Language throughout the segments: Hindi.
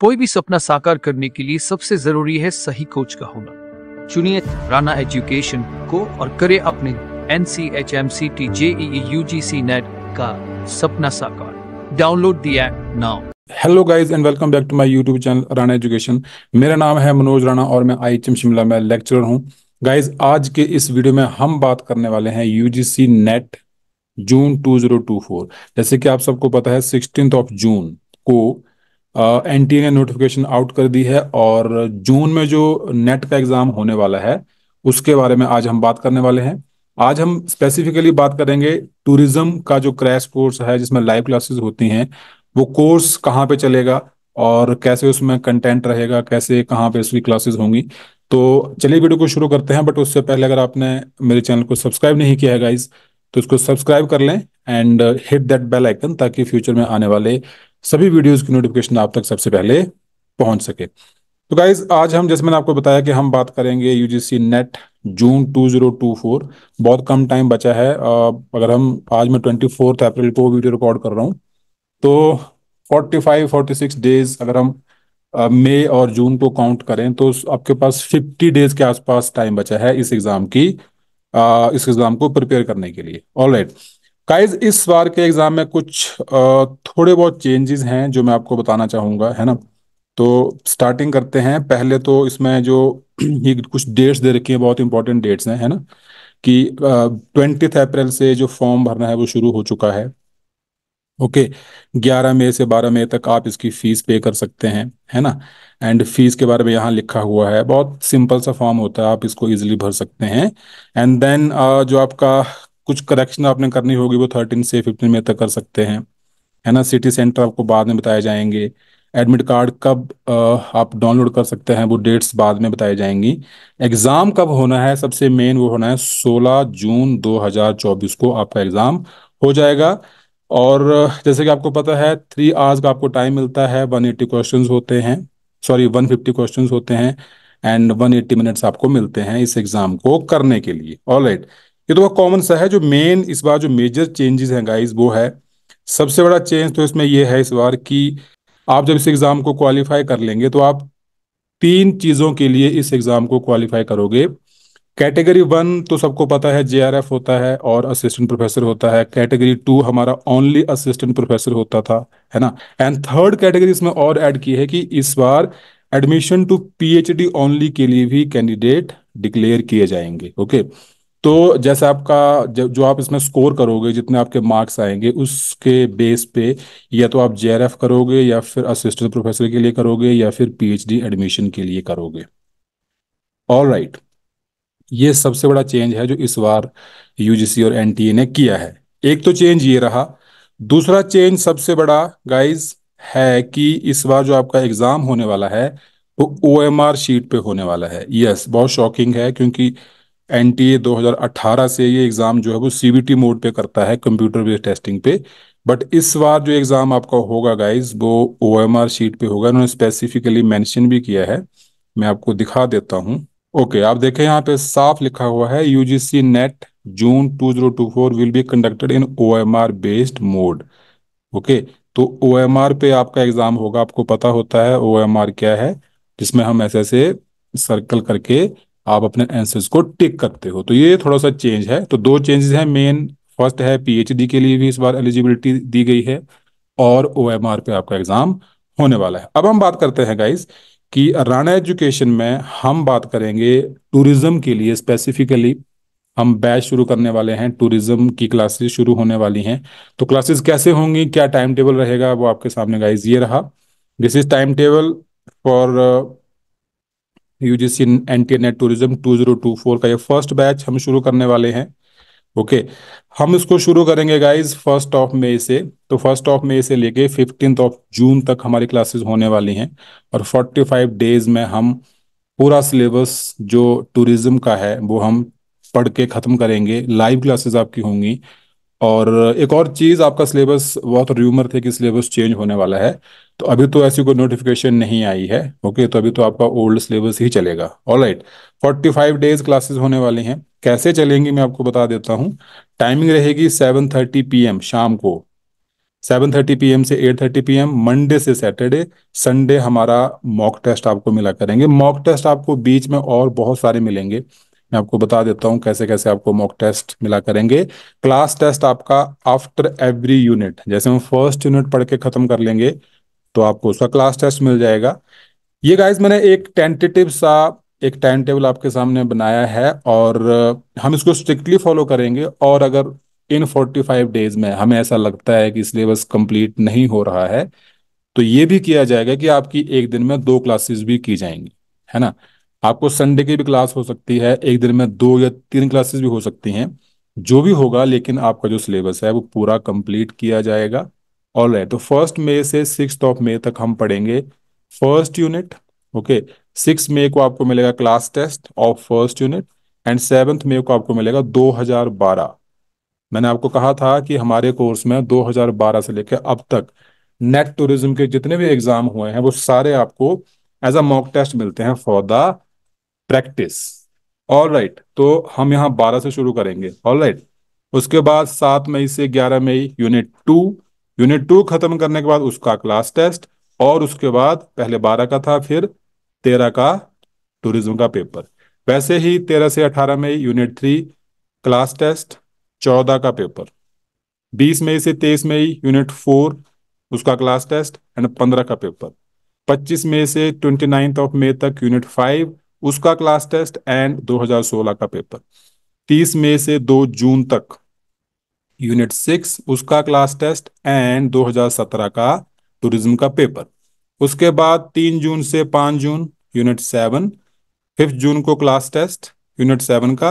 कोई भी सपना साकार करने के लिए सबसे जरूरी है सही कोच का होना चुनिए राणा एजुकेशन को और करे अपने N C H M C T J U G C NET का सपना साकार download the app now hello guys and welcome back to my YouTube channel Rana Education मेरा नाम है मनोज राणा और मैं आई शिमला में लेक्चरर हूं गाइस आज के इस वीडियो में हम बात करने वाले हैं यूजीसी नेट जून 2024 जैसे कि आप सबको पता है सिक्सटीन ऑफ जून को एन टी ने नोटिफिकेशन आउट कर दी है और जून में जो नेट का एग्जाम होने वाला है उसके बारे में आज हम बात करने वाले हैं आज हम स्पेसिफिकली बात करेंगे टूरिज्म का जो क्रैश कोर्स है जिसमें लाइव क्लासेस होती हैं वो कोर्स कहाँ पे चलेगा और कैसे उसमें कंटेंट रहेगा कैसे कहाँ पे उसकी क्लासेस होंगी तो चलिए वीडियो को शुरू करते हैं बट उससे पहले अगर आपने मेरे चैनल को सब्सक्राइब नहीं किया है गाइज तो इसको सब्सक्राइब कर लें and hit that bell icon ताकि फ्यूचर में आने वाले सभी वीडियोज की नोटिफिकेशन आप तक सबसे पहले पहुंच सके तो गाइज आज हम जैसे मैंने आपको बताया कि हम बात करेंगे यूजीसी नेट जून 2024 बहुत कम टाइम बचा है अगर हम आज मैं ट्वेंटी फोर्थ अप्रैल को वीडियो रिकॉर्ड कर रहा हूँ तो 45 46 डेज अगर हम मई और जून को काउंट करें तो आपके पास 50 डेज के आसपास टाइम बचा है इस एग्जाम की इस एग्जाम को प्रिपेयर करने के लिए ऑल राइट right. गाइज इस बार के एग्जाम में कुछ थोड़े बहुत चेंजेस हैं जो मैं आपको बताना चाहूंगा है ना तो स्टार्टिंग करते हैं पहले तो इसमें जो ये कुछ डेट्स दे रखी है बहुत इंपॉर्टेंट डेट्स हैं है ना कि ट्वेंटी अप्रैल से जो फॉर्म भरना है वो शुरू हो चुका है ओके ग्यारह मई से बारह मई तक आप इसकी फीस पे कर सकते हैं है ना एंड फीस के बारे में यहाँ लिखा हुआ है बहुत सिंपल सा फॉर्म होता है आप इसको इजिली भर सकते हैं एंड देन uh, जो आपका कुछ करेक्शन आपने करनी होगी वो थर्टीन से फिफ्टीन में तक कर सकते हैं है ना सिटी सेंटर आपको बाद में बताए जाएंगे एडमिट कार्ड कब आप डाउनलोड कर सकते हैं वो डेट्स बाद में बताई जाएंगी एग्ज़ाम कब होना है सबसे मेन वो होना है 16 जून 2024 को आपका एग्ज़ाम हो जाएगा और जैसे कि आपको पता है थ्री आवर्स का आपको टाइम मिलता है 180 क्वेश्चंस होते हैं सॉरी 150 क्वेश्चंस होते हैं एंड 180 मिनट्स आपको मिलते हैं इस एग्ज़ाम को करने के लिए ऑल राइट right. ये तो बहुत कॉमन सा है जो मेन इस बार जो मेजर चेंजेस हैं गाइस वो है सबसे बड़ा चेंज तो इसमें ये है इस बार कि आप जब इस एग्ज़ाम को क्वालिफाई कर लेंगे तो आप तीन चीज़ों के लिए इस एग्ज़ाम को क्वालिफाई करोगे कैटेगरी वन तो सबको पता है जे होता है और असिस्टेंट प्रोफेसर होता है कैटेगरी टू हमारा ओनली असिस्टेंट प्रोफेसर होता था है ना एंड थर्ड कैटेगरी इसमें और ऐड की है कि इस बार एडमिशन टू पीएचडी ओनली के लिए भी कैंडिडेट डिक्लेयर किए जाएंगे ओके okay? तो जैसे आपका जो आप इसमें स्कोर करोगे जितने आपके मार्क्स आएंगे उसके बेस पे या तो आप जे करोगे या फिर असिस्टेंट प्रोफेसर के लिए करोगे या फिर पीएचडी एडमिशन के लिए करोगे ऑल राइट ये सबसे बड़ा चेंज है जो इस बार यूजीसी और एनटीए e ने किया है एक तो चेंज ये रहा दूसरा चेंज सबसे बड़ा गाइज है कि इस बार जो आपका एग्जाम होने वाला है वो ओ शीट पे होने वाला है यस बहुत शॉकिंग है क्योंकि एन टी ए दो से ये एग्ज़ाम जो है वो सी मोड पे करता है कंप्यूटर बेस्ड टेस्टिंग पे बट इस बार जो एग्ज़ाम आपका होगा गाइज वो ओ एम आर शीट पे होगा इन्होंने स्पेसिफिकली मेंशन भी किया है मैं आपको दिखा देता हूँ ओके आप देखें यहाँ पे साफ लिखा हुआ है U G C NET June two zero two four will be conducted in O M R based mode okay तो ओ एम आर पे आपका एग्ज़ाम होगा आपको पता होता है ओ एम आर क्या है जिसमें हम ऐसे ऐसे सर्कल करके आप अपने एंसर्स को टिक करते हो तो ये थोड़ा सा चेंज है तो दो चेंजेस हैं मेन फर्स्ट है पीएचडी के लिए भी इस बार एलिजिबिलिटी दी गई है और ओ पे आपका एग्जाम होने वाला है अब हम बात करते हैं गाइज कि राणा एजुकेशन में हम बात करेंगे टूरिज्म के लिए स्पेसिफिकली हम बैच शुरू करने वाले हैं टूरिज्म की क्लासेस शुरू होने वाली हैं तो क्लासेस कैसे होंगी क्या टाइम टेबल रहेगा वो आपके सामने गाइज ये रहा this is time table for UGC NTA NET tourism two two zero four का ये फर्स्ट बैच हम शुरू करने वाले हैं ओके okay. हम इसको शुरू करेंगे गाइज फर्स्ट ऑफ मई से तो फर्स्ट ऑफ मई से लेके फिफ्टीन ऑफ जून तक हमारी क्लासेस होने वाली हैं और फोर्टी फाइव डेज में हम पूरा सिलेबस जो टूरिज्म का है वो हम पढ़ के ख़त्म करेंगे लाइव क्लासेस आपकी होंगी और एक और चीज़ आपका सिलेबस बहुत र्यूमर थे कि सिलेबस चेंज होने वाला है तो अभी तो ऐसी कोई नोटिफिकेशन नहीं आई है ओके तो अभी तो आपका ओल्ड सिलेबस ही चलेगा all right forty five days classes होने वाले हैं कैसे चलेंगी मैं आपको बता देता हूँ टाइमिंग रहेगी सेवन थर्टी पी एम शाम को सेवन थर्टी पी एम से eight thirty P M Monday से सैटरडे संडे हमारा मॉक टेस्ट आपको मिला करेंगे मॉक टेस्ट आपको बीच में और बहुत सारे मिलेंगे मैं आपको बता देता हूँ कैसे कैसे आपको मॉक टेस्ट मिला करेंगे क्लास टेस्ट आपका आफ्टर एवरी यूनिट जैसे हम फर्स्ट यूनिट पढ़ के खत्म कर लेंगे तो आपको उसका क्लास टेस्ट मिल जाएगा ये गाइज मैंने एक टेंटेटिव सा एक टाइम टेबल आपके सामने बनाया है और uh, हम इसको स्ट्रिक्टली फॉलो करेंगे और अगर इन 45 डेज में हमें ऐसा लगता है कि सिलेबस कंप्लीट नहीं हो रहा है तो ये भी किया जाएगा कि आपकी एक दिन में दो क्लासेस भी की जाएंगी है ना आपको संडे की भी क्लास हो सकती है एक दिन में दो या तीन क्लासेस भी हो सकती हैं जो भी होगा लेकिन आपका जो सिलेबस है वो पूरा कंप्लीट किया जाएगा ऑल राइट तो फर्स्ट मई से सिक्स ऑफ मई तक हम पढ़ेंगे first unit okay six May को आपको मिलेगा class test of first unit and seventh May को आपको मिलेगा 2012 मैंने आपको कहा था कि हमारे कोर्स में 2012 से लेकर अब तक नेट टूरिज्म के जितने भी एग्जाम हुए हैं वो सारे आपको एज अ मॉक टेस्ट मिलते हैं for the practice all right तो हम यहाँ बारह से शुरू करेंगे ऑल राइट right. उसके बाद सात मई से ग्यारह मई यूनिट टू यूनिट टू खत्म करने के बाद उसका क्लास टेस्ट और उसके बाद पहले बारह का था फिर तेरह का टूरिज्म का पेपर वैसे ही तेरह से अठारह मई यूनिट थ्री क्लास टेस्ट चौदह का पेपर बीस मई से तेईस मई यूनिट फोर उसका क्लास टेस्ट एंड पंद्रह का पेपर पच्चीस मई से ट्वेंटी नाइन्थ ऑफ मई तक यूनिट फाइव उसका क्लास टेस्ट एंड 2016 का पेपर 30 मई से 2 जून तक यूनिट सिक्स उसका क्लास टेस्ट एंड 2017 का टूरिज्म का पेपर उसके बाद तीन जून से 5 जून यूनिट सेवन फिफ्थ जून को क्लास टेस्ट यूनिट सेवन का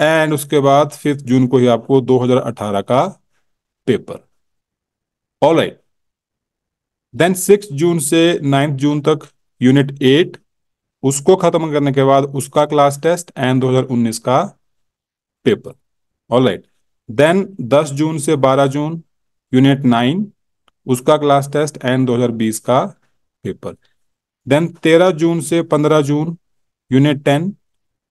एंड उसके बाद फिफ्थ जून को ही आपको 2018 का paper all right then six June से नाइन्थ जून तक यूनिट एट उसको खत्म करने के बाद उसका क्लास टेस्ट एंड 2019 का पेपर ऑल राइट देन 10 जून से 12 जून यूनिट 9 उसका क्लास टेस्ट एंड 2020 का पेपर देन 13 जून से 15 जून यूनिट 10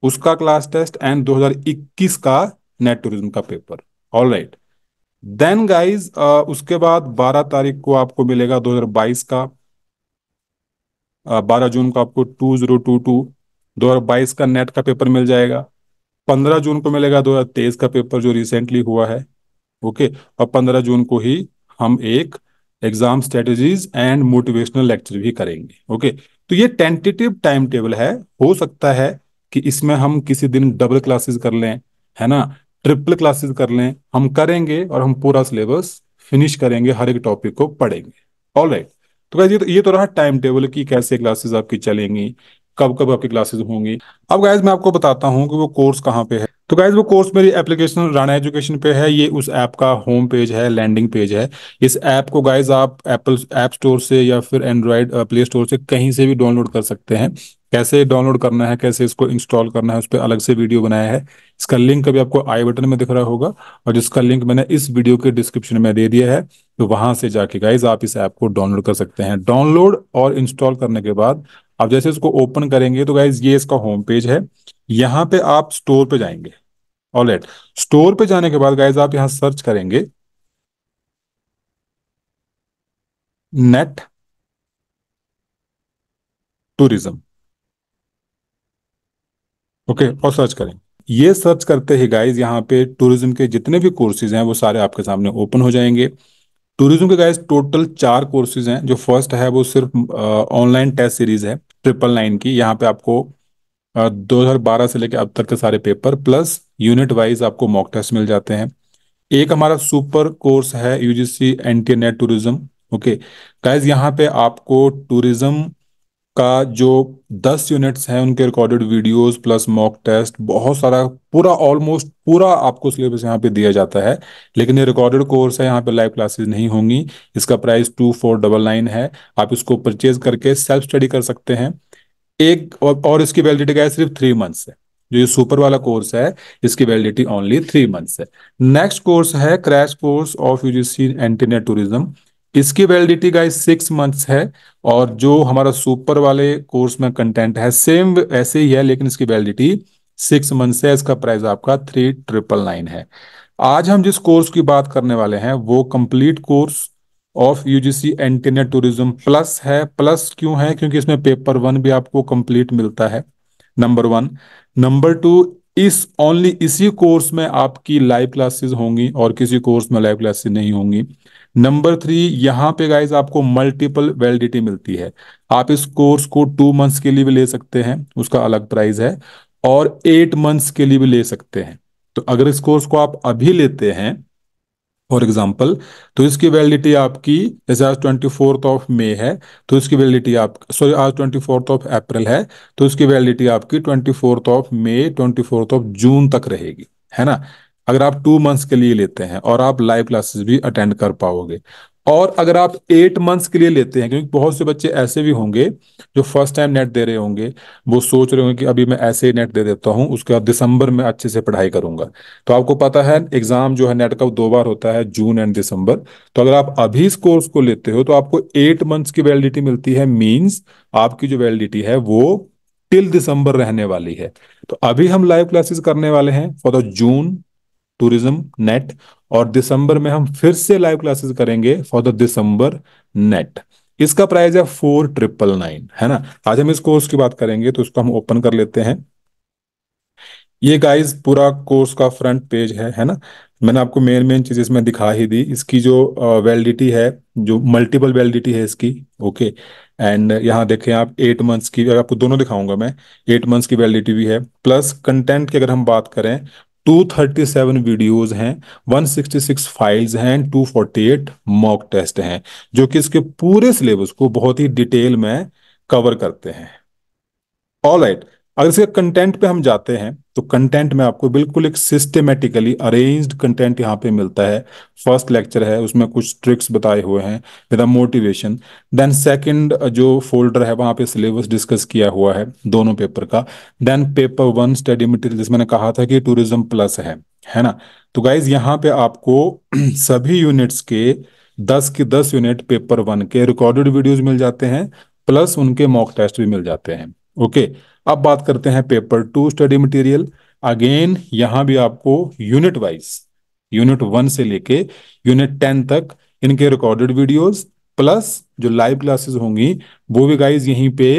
उसका क्लास टेस्ट एंड 2021 का नेट टूरिज्म का paper all right then guys उसके बाद 12 तारीख को आपको मिलेगा 2022 का बारह जून को आपको टू जीरो टू टू दो हजार बाईस का नेट का पेपर मिल जाएगा पंद्रह जून को मिलेगा दो हजार तेईस का पेपर जो रिसेंटली हुआ है ओके और पंद्रह जून को ही हम एक exam strategies and motivational lecture भी करेंगे ओके तो ये टेंटेटिव टाइम टेबल है हो सकता है कि इसमें हम किसी दिन डबल क्लासेस कर लें है ना ट्रिपल क्लासेस कर लें हम करेंगे और हम पूरा सिलेबस फिनिश करेंगे हर एक टॉपिक को पढ़ेंगे ऑल राइट तो ये तो ये तो रहा टाइम टेबल की कैसे क्लासेस आपकी चलेंगी कब कब आपकी क्लासेस होंगी अब गाइज मैं आपको बताता हूँ कि वो कोर्स कहाँ पे है तो गाइज वो कोर्स मेरी एप्लीकेशन राणा एजुकेशन पे है ये उस ऐप का होम पेज है लैंडिंग पेज है इस ऐप को गाइज आप एप्पल ऐप स्टोर से या फिर एंड्रॉयड प्ले स्टोर से कहीं से भी डाउनलोड कर सकते हैं कैसे डाउनलोड करना है कैसे इसको इंस्टॉल करना है उस पर अलग से वीडियो बनाया है इसका लिंक अभी आपको आई बटन में दिख रहा होगा और जिसका लिंक मैंने इस वीडियो के डिस्क्रिप्शन में दे दिया है तो वहां से जाके गाइज आप इस ऐप को डाउनलोड कर सकते हैं डाउनलोड और इंस्टॉल करने के बाद आप जैसे इसको ओपन करेंगे तो गाइज ये इसका होम पेज है यहाँ पे आप स्टोर पे जाएंगे ऑल स्टोर पे जाने के बाद गाइज आप यहाँ सर्च करेंगे नेट टूरिज्म ओके okay, और सर्च करें ये सर्च करते ही गाइज यहाँ पे टूरिज्म के जितने भी कोर्सेज हैं वो सारे आपके सामने ओपन हो जाएंगे टूरिज्म के गाइज टोटल चार कोर्सेज हैं जो फर्स्ट है वो सिर्फ ऑनलाइन टेस्ट सीरीज है ट्रिपल नाइन की यहाँ पे आपको दो हजार बारह से लेकर अब तक के सारे पेपर प्लस यूनिट वाइज आपको मॉक टेस्ट मिल जाते हैं एक हमारा सुपर कोर्स है UGC NTA NET tourism okay guys यहाँ पे आपको टूरिज्म का जो दस यूनिट्स हैं उनके recorded videos plus mock test बहुत सारा पूरा ऑलमोस्ट पूरा आपको सिलेबस यहाँ पे दिया जाता है लेकिन ये रिकॉर्डेड कोर्स है यहाँ पे लाइव क्लासेस नहीं होंगी इसका price two four double nine है आप इसको परचेज करके सेल्फ स्टडी कर सकते हैं एक और, और इसकी वैलिडिटी क्या है सिर्फ थ्री मंथस है जो ये सुपर वाला कोर्स है इसकी वैलिडिटी ओनली थ्री मंथ्स है नेक्स्ट कोर्स है crash course of UGC NTA NET tourism इसकी वैलिडिटी गाइस सिक्स मंथ्स है और जो हमारा सुपर वाले कोर्स में कंटेंट है सेम ऐसे ही है लेकिन इसकी वैलिडिटी सिक्स मंथ्स है इसका प्राइस आपका थ्री ट्रिपल नाइन है आज हम जिस कोर्स की बात करने वाले हैं वो complete course of UGC NTA NET tourism plus है प्लस क्यों है क्योंकि इसमें पेपर वन भी आपको कंप्लीट मिलता है नंबर वन नंबर टू इस ओनली इसी कोर्स में आपकी लाइव क्लासेस होंगी और किसी कोर्स में लाइव क्लासेस नहीं होंगी नंबर थ्री यहाँ पे गाइज आपको मल्टीपल वैलिडिटी मिलती है आप इस कोर्स को टू मंथ्स के लिए भी ले सकते हैं उसका अलग प्राइस है और एट मंथ्स के लिए भी ले सकते हैं तो अगर इस कोर्स को आप अभी लेते हैं फॉर एग्जाम्पल तो इसकी वैलिडिटी आपकी जैसे आज ट्वेंटी फोर्थ ऑफ मे है तो इसकी वैलिडिटी आप सॉरी आज ट्वेंटी फोर्थ ऑफ अप्रैल है तो इसकी वैलिडिटी आपकी twenty fourth of May twenty fourth of June तक रहेगी है ना अगर आप टू मंथ्स के लिए लेते हैं और आप लाइव क्लासेस भी अटेंड कर पाओगे और अगर आप एट मंथ्स के लिए लेते हैं क्योंकि बहुत से बच्चे ऐसे भी होंगे जो फर्स्ट टाइम नेट दे रहे होंगे वो सोच रहे होंगे कि अभी मैं ऐसे ही नेट दे देता हूँ उसके बाद दिसंबर में अच्छे से पढ़ाई करूंगा तो आपको पता है एग्जाम जो है नेट का दो बार होता है जून एंड दिसंबर तो अगर आप अभी इस कोर्स को लेते हो तो आपको एट मंथ्स की वैलिडिटी मिलती है मीन्स आपकी जो वैलिडिटी है वो टिल दिसंबर रहने वाली है तो अभी हम लाइव क्लासेस करने वाले हैं for the June tourism net और दिसंबर में हम फिर से लाइव क्लासेस करेंगे फॉर द दिसंबर नेट इसका प्राइस है फोर ट्रिपल नाइन है ना आज हम इस कोर्स की बात करेंगे तो इसको हम ओपन कर लेते हैं ये गाइस पूरा कोर्स का फ्रंट पेज है है ना मैंने आपको मेन मेन चीज इसमें दिखा ही दी इसकी जो वैलिडिटी है जो मल्टीपल वैलिडिटी है इसकी ओके एंड यहाँ देखें आप एट मंथ्स की अगर आपको दोनों दिखाऊंगा मैं एट मंथ्स की वैलिडिटी भी है प्लस कंटेंट की अगर हम बात करें 237 वीडियोस हैं 166 फाइल्स हैं 248 मॉक टेस्ट हैं जो कि इसके पूरे सिलेबस को बहुत ही डिटेल में कवर करते हैं ऑल राइट right. अगर इसके कंटेंट पे हम जाते हैं तो कंटेंट में आपको बिल्कुल एक सिस्टमेटिकली अरेंज्ड कंटेंट यहाँ पे मिलता है फर्स्ट लेक्चर है उसमें कुछ ट्रिक्स बताए हुए हैं with a motivation then second जो फोल्डर है वहां पे सिलेबस डिस्कस किया हुआ है दोनों पेपर का then paper one study material जिसमें मैंने कहा था कि टूरिज्म प्लस है है ना तो गाइज यहाँ पे आपको सभी यूनिट्स के दस के दस यूनिट पेपर वन के रिकॉर्डेड वीडियोज मिल जाते हैं प्लस उनके मॉक टेस्ट भी मिल जाते हैं ओके okay. अब बात करते हैं paper two study material again यहां भी आपको यूनिट वाइज यूनिट वन से लेके यूनिट टेन तक इनके रिकॉर्डेड वीडियोस प्लस जो लाइव क्लासेस होंगी वो भी गाइज यहीं पे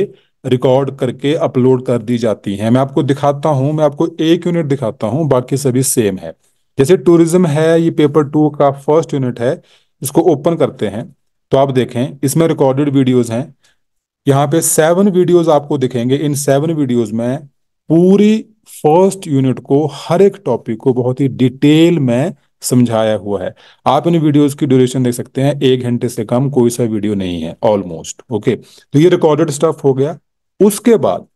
रिकॉर्ड करके अपलोड कर दी जाती हैं मैं आपको दिखाता हूं मैं आपको एक यूनिट दिखाता हूं बाकी सभी सेम है जैसे टूरिज्म है ये पेपर टू का फर्स्ट यूनिट है इसको ओपन करते हैं तो आप देखें इसमें रिकॉर्डेड वीडियोज हैं यहाँ पे सेवन वीडियोस आपको दिखेंगे इन सेवन वीडियोस में पूरी फर्स्ट यूनिट को हर एक टॉपिक को बहुत ही डिटेल में समझाया हुआ है आप इन वीडियोस की ड्यूरेशन देख सकते हैं एक घंटे से कम कोई सा वीडियो नहीं है ऑलमोस्ट ओके तो ये रिकॉर्डेड स्टफ हो गया उसके बाद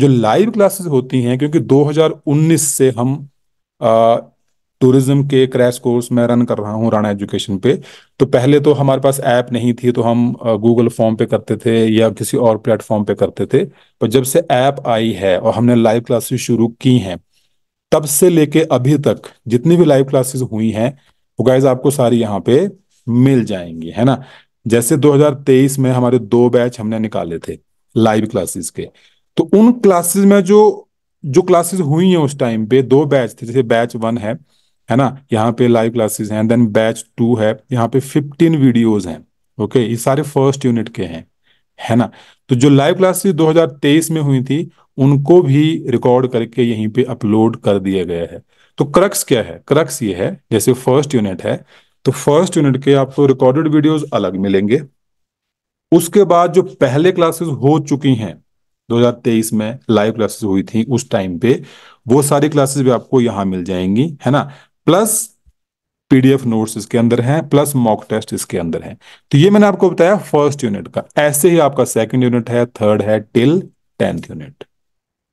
जो लाइव क्लासेस होती हैं क्योंकि 2019 से हम टूरिज्म के क्रैश कोर्स मैं रन कर रहा हूँ राणा एजुकेशन पे तो पहले तो हमारे पास ऐप नहीं थी तो हम गूगल फॉर्म पे करते थे या किसी और प्लेटफॉर्म पे करते थे पर जब से ऐप आई है और हमने लाइव क्लासेस शुरू की हैं तब से लेके अभी तक जितनी भी लाइव क्लासेस हुई हैं वो गाइज आपको सारी यहाँ पे मिल जाएंगी है ना जैसे 2023 में हमारे दो बैच हमने निकाले थे लाइव क्लासेस के तो उन क्लासेस में जो जो क्लासेस हुई हैं उस टाइम पे दो बैच थे जैसे बैच वन है है ना यहाँ पे लाइव क्लासेस हैं देन बैच टू है यहाँ पे फिफ्टीन वीडियोज हैं ओके ये सारे फर्स्ट यूनिट के हैं है ना तो जो लाइव क्लासेस 2023 में हुई थी उनको भी रिकॉर्ड करके यहीं पे अपलोड कर दिया गया है तो क्रक्स क्या है क्रक्स ये है जैसे फर्स्ट यूनिट है तो फर्स्ट यूनिट के आपको रिकॉर्डेड वीडियोस अलग मिलेंगे उसके बाद जो पहले क्लासेस हो चुकी हैं 2023 में लाइव क्लासेस हुई थी उस टाइम पे वो सारी क्लासेस भी आपको यहाँ मिल जाएंगी है ना प्लस पीडीएफ नोट्स इसके अंदर हैं प्लस मॉक टेस्ट इसके अंदर हैं तो ये मैंने आपको बताया फर्स्ट यूनिट का ऐसे ही आपका सेकंड यूनिट है थर्ड है till tenth unit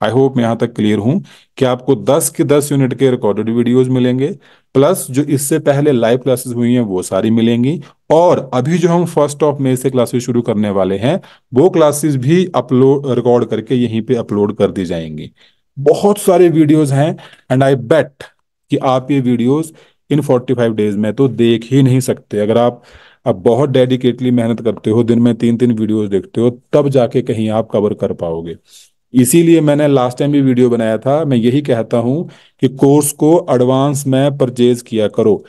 I hope मैं यहां तक क्लियर हूं कि आपको 10 के 10 यूनिट के रिकॉर्डेड वीडियोस मिलेंगे प्लस जो इससे पहले लाइव क्लासेस हुई हैं वो सारी मिलेंगी और अभी जो हम फर्स्ट ऑफ मे से क्लासेस शुरू करने वाले हैं वो क्लासेस भी अपलोड रिकॉर्ड करके यहीं पे अपलोड कर दी जाएंगी बहुत सारे वीडियोज हैं एंड आई बेट कि आप ये वीडियोस इन 45 डेज में तो देख ही नहीं सकते अगर आप अब बहुत डेडिकेटली मेहनत करते हो दिन में तीन तीन वीडियोस देखते हो तब जाके कहीं आप कवर कर पाओगे इसीलिए मैंने लास्ट टाइम भी वीडियो बनाया था मैं यही कहता हूं कि कोर्स को एडवांस में परचेज किया करो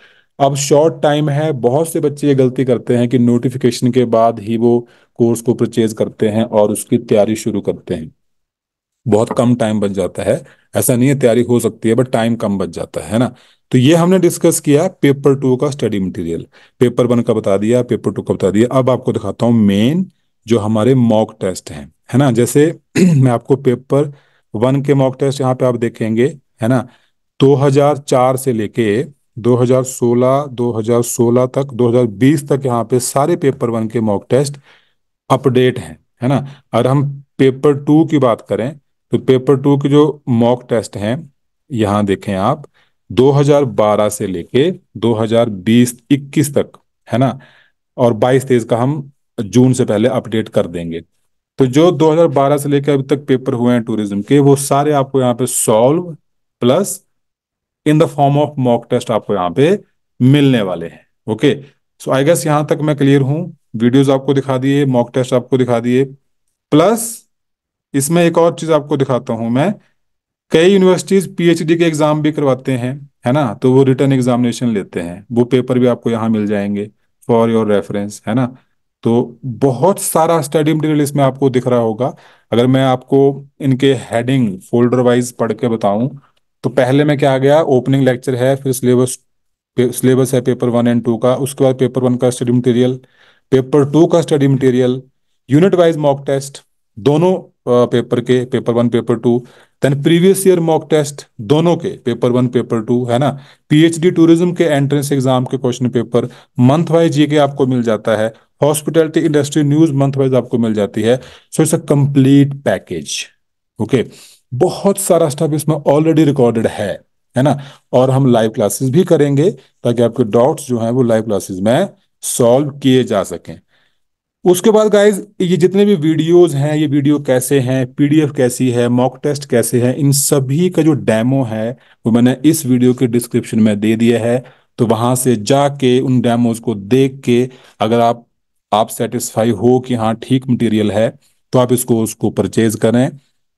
अब शॉर्ट टाइम है बहुत से बच्चे ये गलती करते हैं कि नोटिफिकेशन के बाद ही वो कोर्स को परचेज करते हैं और उसकी तैयारी शुरू करते हैं बहुत कम टाइम बच जाता है ऐसा नहीं है तैयारी हो सकती है बट टाइम कम बच जाता है ना तो ये हमने डिस्कस किया पेपर टू का स्टडी मटेरियल पेपर वन का बता दिया पेपर टू का बता दिया अब आपको दिखाता हूँ मेन जो हमारे मॉक टेस्ट हैं है ना जैसे मैं आपको पेपर वन के मॉक टेस्ट यहाँ पे आप देखेंगे है ना 2004 से लेके 2016 2016 तक 2020 तक यहाँ पे सारे पेपर वन के मॉक टेस्ट अपडेट हैं है ना अगर हम पेपर टू की बात करें तो पेपर टू के जो मॉक टेस्ट हैं यहां देखें आप 2012 से लेके 2020-21 तक है ना और 22 तेज का हम जून से पहले अपडेट कर देंगे तो जो 2012 से लेके अभी तक पेपर हुए हैं टूरिज्म के वो सारे आपको यहाँ पे solve plus in the form of mock test आपको यहाँ पे मिलने वाले हैं ओके सो आई गेस यहां तक मैं क्लियर हूं वीडियोज आपको दिखा दिए मॉक टेस्ट आपको दिखा दिए प्लस इसमें एक और चीज आपको दिखाता हूं मैं कई यूनिवर्सिटीज पीएचडी के एग्जाम भी करवाते हैं है ना तो वो रिटर्न एग्जामिनेशन लेते हैं वो पेपर भी आपको यहाँ मिल जाएंगे फॉर योर रेफरेंस है ना तो बहुत सारा स्टडी मटेरियल इसमें आपको दिख रहा होगा अगर मैं आपको इनके हेडिंग फोल्डर वाइज पढ़ के बताऊं तो पहले में क्या आ गया ओपनिंग लेक्चर है फिर सिलेबस सिलेबस है पेपर वन एंड टू का उसके बाद पेपर वन का स्टडी मटेरियल पेपर टू का study material unit wise mock test दोनों पेपर के paper one paper two then previous year mock test दोनों के पेपर वन पेपर टू है ना पीएचडी टूरिज्म के एंट्रेंस एग्जाम के क्वेश्चन पेपर मंथ वाइज ये के आपको मिल जाता है hospitality industry news month wise आपको मिल जाती है so it's a complete package okay बहुत सारा स्टफ इसमें ऑलरेडी रिकॉर्डेड है है ना और हम लाइव क्लासेस भी करेंगे ताकि आपके डाउट्स जो हैं वो लाइव क्लासेस में सॉल्व किए जा सकें उसके बाद गाइज ये जितने भी वीडियोस हैं ये वीडियो कैसे हैं पीडीएफ कैसी है मॉक टेस्ट कैसे हैं इन सभी का जो डेमो है वो मैंने इस वीडियो के डिस्क्रिप्शन में दे दिया है तो वहां से जाके उन डेमोज को देख के अगर आप आप सेटिस्फाई हो कि हाँ ठीक मटेरियल है तो आप इसको उसको परचेज करें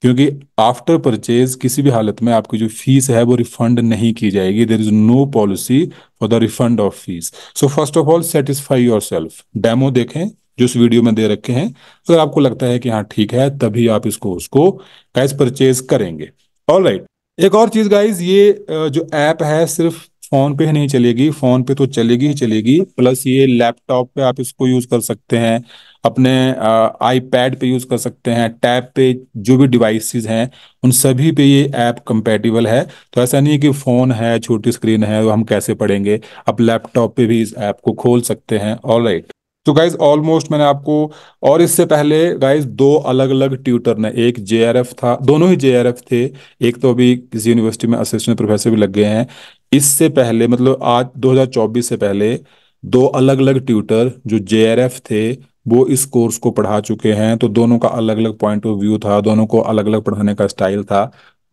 क्योंकि आफ्टर परचेज किसी भी हालत में आपकी जो फीस है वो रिफंड नहीं की जाएगी there is no policy for the refund of fees so first of all satisfy yourself demo देखें जो इस वीडियो में दे रखे हैं अगर आपको लगता है कि हाँ ठीक है तभी आप इसको उसको गाइज परचेज करेंगे ऑल राइट एक और चीज गाइज ये जो ऐप है सिर्फ फोन पे ही नहीं चलेगी फोन पे तो चलेगी ही चलेगी प्लस ये लैपटॉप पे आप इसको यूज कर सकते हैं अपने आईपैड पे यूज कर सकते हैं टैब पे जो भी डिवाइसेस हैं उन सभी पे ये ऐप कंपेटिबल है तो ऐसा नहीं है कि फोन है छोटी स्क्रीन है तो हम कैसे पढ़ेंगे आप लैपटॉप पे भी इस ऐप को खोल सकते हैं ऑल राइट तो गाइज ऑलमोस्ट मैंने आपको और इससे पहले गाइज दो अलग अलग ट्यूटर ने एक जे था दोनों ही जे थे एक तो अभी किसी यूनिवर्सिटी में असिस्टेंट प्रोफेसर भी लग गए हैं इससे पहले मतलब आज 2024 से पहले दो अलग अलग ट्यूटर जो जे थे वो इस कोर्स को पढ़ा चुके हैं तो दोनों का अलग अलग पॉइंट ऑफ व्यू था दोनों को अलग अलग पढ़ाने का स्टाइल था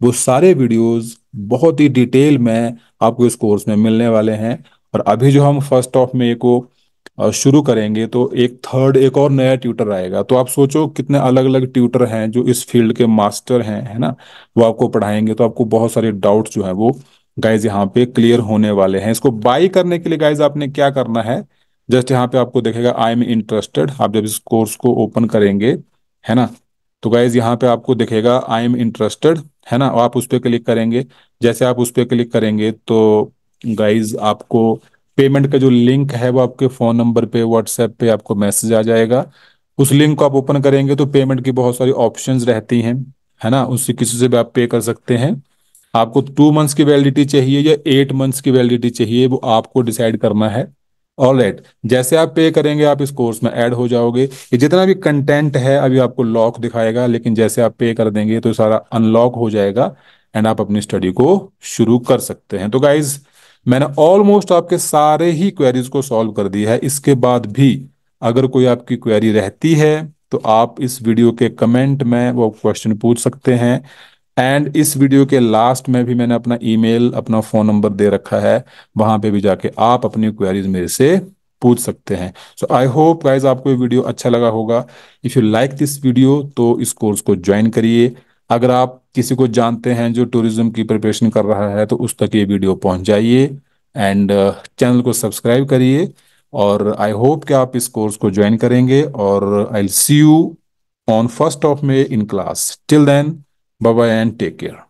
वो सारे वीडियोस बहुत ही डिटेल में आपको इस कोर्स में मिलने वाले हैं और अभी जो हम फर्स्ट ऑफ में को शुरू करेंगे तो एक थर्ड एक और नया ट्यूटर आएगा तो आप सोचो कितने अलग अलग ट्यूटर हैं जो इस फील्ड के मास्टर हैं है ना वो आपको पढ़ाएंगे तो आपको बहुत सारे डाउट्स जो है वो गाइज यहाँ पे क्लियर होने वाले हैं इसको बाई करने के लिए गाइज आपने क्या करना है जस्ट यहाँ पे आपको देखेगा आई एम इंटरेस्टेड आप जब इस कोर्स को ओपन करेंगे है ना तो गाइज यहाँ पे आपको देखेगा आई एम इंटरेस्टेड है ना आप उस पर क्लिक करेंगे जैसे आप उस पर क्लिक करेंगे तो गाइज आपको पेमेंट का जो लिंक है वो आपके फोन नंबर पे व्हाट्सएप पे आपको मैसेज आ जाएगा उस लिंक को आप ओपन करेंगे तो पेमेंट की बहुत सारी ऑप्शंस रहती हैं है ना उससे किसी से भी आप पे कर सकते हैं आपको टू मंथ्स की वैलिडिटी चाहिए या एट मंथ्स की वैलिडिटी चाहिए वो आपको डिसाइड करना है ऑल राइट जैसे आप पे करेंगे आप इस कोर्स में ऐड हो जाओगे ये जितना भी कंटेंट है अभी आपको लॉक दिखाएगा लेकिन जैसे आप पे कर देंगे तो सारा अनलॉक हो जाएगा एंड आप अपनी स्टडी को शुरू कर सकते हैं तो गाइज़ मैंने ऑलमोस्ट आपके सारे ही क्वेरीज को सॉल्व कर दिया है इसके बाद भी अगर कोई आपकी क्वेरी रहती है तो आप इस वीडियो के कमेंट में वो क्वेश्चन पूछ सकते हैं एंड इस वीडियो के लास्ट में भी मैंने अपना ईमेल अपना फोन नंबर दे रखा है वहां पे भी जाके आप अपनी क्वेरीज मेरे से पूछ सकते हैं सो आई होप गाइज आपको ये वीडियो अच्छा लगा होगा if you like this video तो इस कोर्स को ज्वाइन करिए अगर आप किसी को जानते हैं जो टूरिज्म की प्रिपरेशन कर रहा है तो उस तक ये वीडियो पहुंचाइए एंड चैनल uh, को सब्सक्राइब करिए और आई होप कि आप इस कोर्स को ज्वाइन करेंगे और I see you on first of May in class till then bye and take care